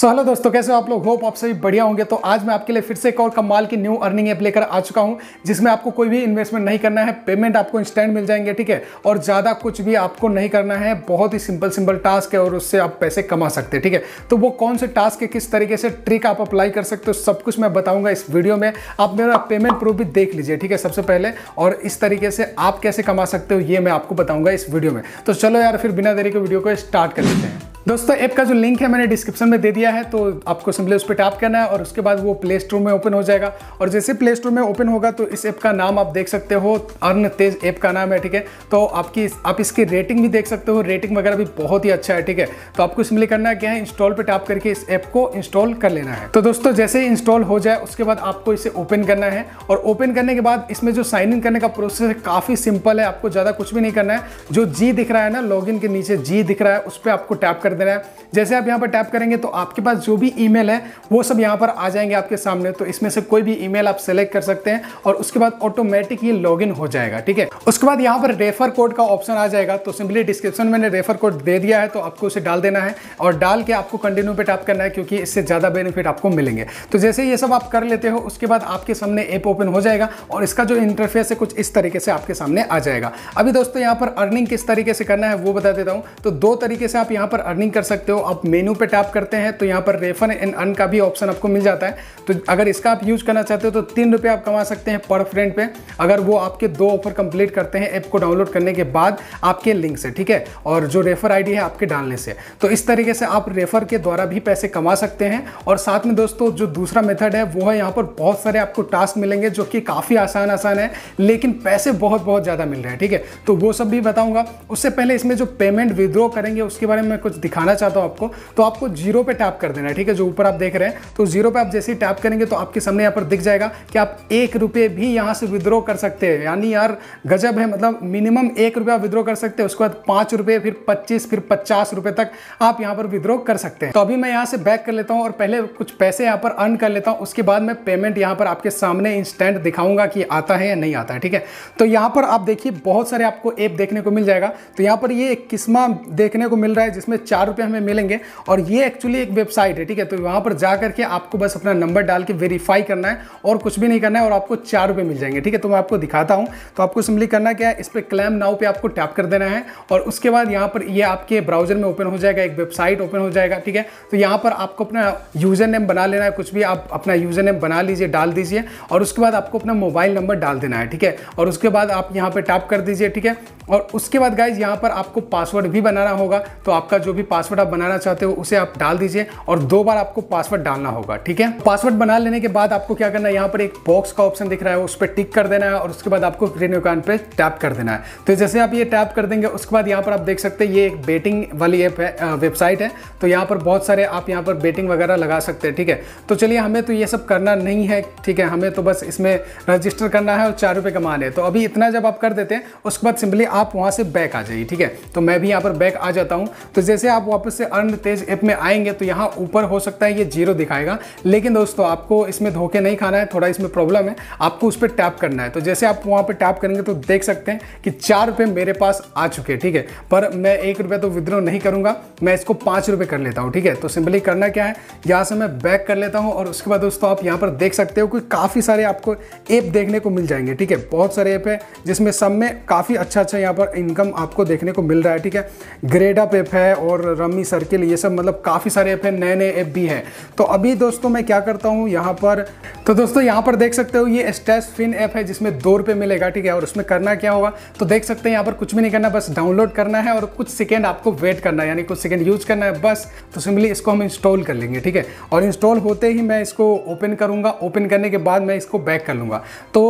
सो so, hello दोस्तों कैसे हो आप लोग होप आप सभी बढ़िया होंगे तो आज मैं आपके लिए फिर से एक और कमाल की न्यू अर्निंग ऐप लेकर आ चुका हूं जिसमें आपको कोई भी इन्वेस्टमेंट नहीं करना है पेमेंट आपको इंस्टेंट मिल जाएंगे ठीक है और ज़्यादा कुछ भी आपको नहीं करना है बहुत ही सिंपल सिंपल टास्क है और उससे आप पैसे कमा सकते हैं ठीक है तो वो कौन से टास्क है किस तरीके से ट्रिक आप अप्लाई कर सकते हो सब कुछ मैं बताऊँगा इस वीडियो में आप मेरा पेमेंट प्रूफ भी देख लीजिए ठीक है सबसे पहले और इस तरीके से आप कैसे कमा सकते हो ये मैं आपको बताऊँगा इस वीडियो में तो चलो यार फिर बिना देरी के वीडियो को स्टार्ट कर लेते हैं दोस्तों ऐप का जो लिंक है मैंने डिस्क्रिप्शन में दे दिया है तो आपको सिंपली उस पर टैप करना है और उसके बाद वो प्ले स्टोर में ओपन हो जाएगा और जैसे प्ले स्टोर में ओपन होगा तो इस ऐप का नाम आप देख सकते हो अर्न तेज ऐप का नाम है ठीक है तो आपकी आप इसकी रेटिंग भी देख सकते हो रेटिंग वगैरह भी बहुत ही अच्छा है ठीक है तो आपको सिंपली करना क्या है इंस्टॉल पर टैप करके इस ऐप को इंस्टॉल कर लेना है तो दोस्तों जैसे ही इंस्टॉल हो जाए उसके बाद आपको इसे ओपन करना है और ओपन करने के बाद इसमें जो साइन इन करने का प्रोसेस है काफ़ी सिंपल है आपको ज़्यादा कुछ भी नहीं करना है जो जी दिख रहा है ना लॉग के नीचे जी दिख रहा है उस पर आपको टैप कर दे रहा है जैसे आप यहाँ पर टैप करेंगे तो आपके पास जो भी ईमेल है वो सब यहाँ पर आ जाएंगे आपके सामने तो इसमें से कोई भी ईमेल आप सेलेक्ट कर सकते हैं और उसके बाद ऑटोमेटिक ये लॉग हो जाएगा ठीक है उसके बाद यहाँ पर रेफर कोड का ऑप्शन आ जाएगा तो सिंपली डिस्क्रिप्शन में रेफर कोड दे दिया है तो आपको उसे डाल देना है और डाल के आपको कंटिन्यू पे टैप करना है क्योंकि इससे ज़्यादा बेनिफिट आपको मिलेंगे तो जैसे ये सब आप कर लेते हो उसके बाद आपके सामने ऐप ओपन हो जाएगा और इसका जो इंटरफेस है कुछ इस तरीके से आपके सामने आ जाएगा अभी दोस्तों यहाँ पर अर्निंग किस तरीके से करना है वो बता देता हूँ तो दो तरीके से आप यहाँ पर अर्निंग कर सकते हो आप मेनू पे टैप करते हैं तो यहाँ पर रेफर एंड अर्न का भी ऑप्शन आपको मिल जाता है तो अगर इसका आप यूज करना चाहते हो तो तीन रुपये आप कमा सकते हैं पर फ्रेंड पे अगर वो आपके दो ऑफर कंप्लीट करते हैं ऐप को डाउनलोड करने के बाद आपके लिंक से ठीक है और जो रेफर आई है आपके डालने से तो इस तरीके से आप रेफर के द्वारा भी पैसे कमा सकते हैं और साथ में दोस्तों जो दूसरा मेथड है वो है यहाँ पर बहुत सारे आपको टास्क मिलेंगे जो कि काफ़ी आसान आसान है लेकिन पैसे बहुत बहुत ज़्यादा मिल रहे हैं ठीक है तो वो सब भी बताऊँगा उससे पहले इसमें जो पेमेंट विद्रॉ करेंगे उसके बारे में कुछ दिखाना चाहता हूँ आपको तो आपको जीरो पे टैप कर देना है ठीक है जो ऊपर आप देख रहे हैं तो जीरो पे आप जैसे ही टैप करेंगे तो आपके सामने यहाँ पर दिख जाएगा कि आप एक रुपये भी यहाँ से विद्रो कर सकते हैं यानी यार गजब है मतलब मिनिमम एक रुपया विद्रो कर सकते हैं उसके बाद पाँच रुपये फिर पच्चीस फिर पचास रुपये तक आप यहाँ पर विद्रो कर सकते हैं तो अभी मैं यहाँ से बैक कर लेता हूँ और पहले कुछ पैसे यहाँ पर अर्न कर लेता हूँ उसके बाद मैं पेमेंट यहाँ पर आपके सामने इंस्टेंट दिखाऊंगा कि आता है या नहीं आता है ठीक है तो यहाँ पर आप देखिए बहुत सारे आपको ऐप देखने को मिल जाएगा तो यहाँ पर ये किस्मा देखने को मिल रहा है जिसमें चार चार रुपये हमें मिलेंगे और ये एक्चुअली एक वेबसाइट है ठीक है तो वहाँ पर जा करके आपको बस अपना नंबर डाल के वेरीफाई करना है और कुछ भी नहीं करना है और आपको चार रुपये मिल जाएंगे ठीक है तो मैं आपको दिखाता हूँ तो आपको सिंपली करना क्या है इस पर क्लैम नाव पर आपको टैप कर देना है और उसके बाद यहाँ पर ये आपके ब्राउजर में ओपन हो जाएगा एक वेबसाइट ओपन हो जाएगा ठीक है तो यहाँ पर आपको अपना यूज़र नेम बना लेना है कुछ भी आप अपना यूज़र नेम बना लीजिए डाल दीजिए और उसके बाद आपको अपना मोबाइल नंबर डाल देना है ठीक है और उसके बाद आप यहाँ पर टैप कर दीजिए ठीक है और उसके बाद गाइज यहाँ पर आपको पासवर्ड भी बनाना होगा तो आपका जो भी पासवर्ड आप बनाना चाहते हो उसे आप डाल दीजिए और दो बार आपको पासवर्ड डालना होगा ठीक है पासवर्ड बना लेने के बाद आपको क्या करना है यहाँ पर एक बॉक्स का ऑप्शन दिख रहा है उस पर टिक कर देना है और उसके बाद आपको ग्रीन अकाउंट पर टैप कर देना है तो जैसे आप ये टैप कर देंगे उसके बाद यहाँ पर आप देख सकते हैं ये एक बेटिंग वाली ऐप है वेबसाइट है तो यहाँ पर बहुत सारे आप यहाँ पर बेटिंग वगैरह लगा सकते हैं ठीक है तो चलिए हमें तो ये सब करना नहीं है ठीक है हमें तो बस इसमें रजिस्टर करना है और चार रुपये कमाने तो अभी इतना जब आप कर देते हैं उसके बाद सिंपली आप वहाँ से बैक आ जाइए ठीक है तो मैं भी यहाँ पर बैक आ जाता हूँ तो जैसे आप आप वापस से अर्न तेज ऐप में आएंगे तो यहाँ ऊपर हो सकता है ये जीरो दिखाएगा लेकिन दोस्तों आपको इसमें धोखे नहीं खाना है थोड़ा इसमें प्रॉब्लम है आपको उस पर टैप करना है तो जैसे आप वहाँ पर टैप करेंगे तो देख सकते हैं कि चार रुपये मेरे पास आ चुके हैं ठीक है पर मैं एक रुपये तो विद्रो नहीं करूँगा मैं इसको पाँच रुपये कर लेता हूँ ठीक है तो सिंपली करना क्या है यहाँ से मैं बैक कर लेता हूँ और उसके बाद दोस्तों आप यहाँ पर देख सकते हो कि काफ़ी सारे आपको ऐप देखने को मिल जाएंगे ठीक है बहुत सारे ऐप है जिसमें सब में काफ़ी अच्छा अच्छा यहाँ पर इनकम आपको देखने को मिल रहा है ठीक है ग्रेडअप ऐप है और रमी सर्किल ये सब मतलब काफ़ी सारे ऐप हैं नए नए ऐप भी हैं तो अभी दोस्तों मैं क्या करता हूँ यहाँ पर तो दोस्तों यहाँ पर देख सकते हो ये स्टेस फिन ऐप है जिसमें दो रुपये मिलेगा ठीक है और उसमें करना क्या होगा तो देख सकते हैं यहाँ पर कुछ भी नहीं करना बस डाउनलोड करना है और कुछ सेकेंड आपको वेट करना है यानी कुछ सेकेंड यूज करना है बस तो सिंपली इसको हम इंस्टॉल कर लेंगे ठीक है और इंस्टॉल होते ही मैं इसको ओपन करूँगा ओपन करने के बाद मैं इसको बैक कर लूँगा तो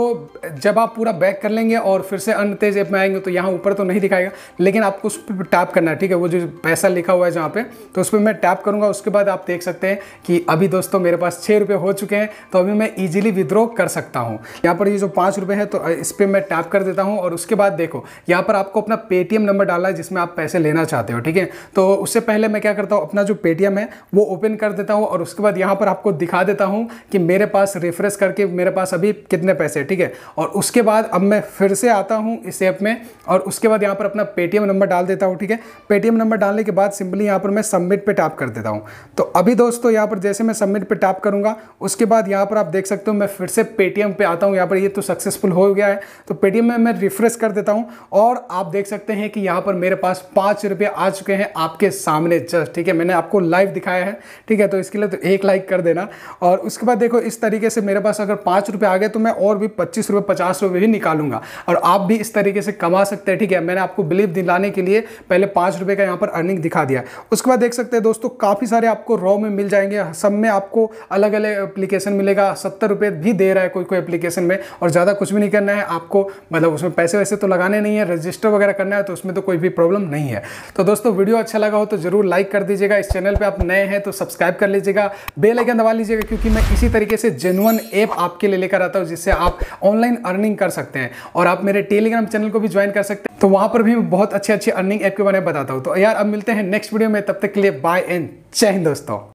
जब आप पूरा बैक कर लेंगे और फिर से अन्य तेज ऐप में आएंगे तो यहाँ ऊपर तो नहीं दिखाएगा लेकिन आपको उस पर टैप करना है ठीक है वो जो पैसा लिखा लिखा हुआ है जहाँ पे तो उस पर मैं टैप करूँगा उसके बाद आप देख सकते हैं कि अभी दोस्तों मेरे पास छः रुपये हो चुके हैं तो अभी मैं ईजिली विद्रो कर सकता हूँ यहाँ पर ये जो पाँच रुपये है तो इस पर मैं टैप कर देता हूँ और उसके बाद देखो यहाँ पर आपको अपना पेटीएम नंबर डालना है जिसमें आप पैसे लेना चाहते हो ठीक है तो उससे पहले मैं क्या करता हूँ अपना जो पेटीएम है वो ओपन कर देता हूँ और उसके बाद यहाँ पर आपको दिखा देता हूँ कि मेरे पास रिफ्रेश करके मेरे पास अभी कितने पैसे ठीक है और उसके बाद अब मैं फिर से आता हूँ इस ऐप में और उसके बाद यहाँ पर अपना पेटीएम नंबर डाल देता हूँ ठीक है पेटीएम नंबर डालने के बाद बाद सिंपली यहाँ पर मैं सबमिट पे टैप कर देता हूँ तो अभी दोस्तों यहाँ पर जैसे मैं सबमिट पे टैप करूँगा उसके बाद यहाँ पर आप देख सकते हो मैं फिर से पेटीएम पे आता हूँ यहाँ पर ये तो सक्सेसफुल हो गया है तो पेटीएम में मैं रिफ्रेश कर देता हूँ और आप देख सकते हैं कि यहाँ पर मेरे पास पाँच आ चुके हैं आपके सामने जस्ट ठीक है मैंने आपको लाइव दिखाया है ठीक है तो इसके लिए तो एक लाइक कर देना और उसके बाद देखो इस तरीके से मेरे पास अगर पाँच आ गए तो मैं और भी पच्चीस रुपये पचास भी निकालूंगा और आप भी इस तरीके से कमा सकते हैं ठीक है मैंने आपको बिलीव दिलाने के लिए पहले पाँच रुपये का यहाँ पर अर्निंग दिखा दिखा दिया उसके बाद देख सकते हैं दोस्तों काफ़ी सारे आपको रॉ में मिल जाएंगे सब में आपको अलग अलग एप्लीकेशन मिलेगा सत्तर रुपये भी दे रहा है कोई कोई एप्लीकेशन में और ज़्यादा कुछ भी नहीं करना है आपको मतलब उसमें पैसे वैसे तो लगाने नहीं है रजिस्टर वगैरह करना है तो उसमें तो कोई भी प्रॉब्लम नहीं है तो दोस्तों वीडियो अच्छा लगा हो तो ज़रूर लाइक कर दीजिएगा इस चैनल पर आप नए हैं तो सब्सक्राइब कर लीजिएगा बेल आइकन दबा लीजिएगा क्योंकि मैं इसी तरीके से जेनुअन ऐप आपके लिए लेकर आता हूँ जिससे आप ऑनलाइन अर्निंग कर सकते हैं और आप मेरे टेलीग्राम चैनल को भी ज्वाइन कर सकते हैं तो वहाँ पर भी मैं बहुत अच्छे अच्छे अर्निंग ऐप के बारे में बताता हूँ तो यार अब मिलते हैं नेक्स्ट वीडियो में तब तक के लिए बाय एंड चैन हिंद दोस्तों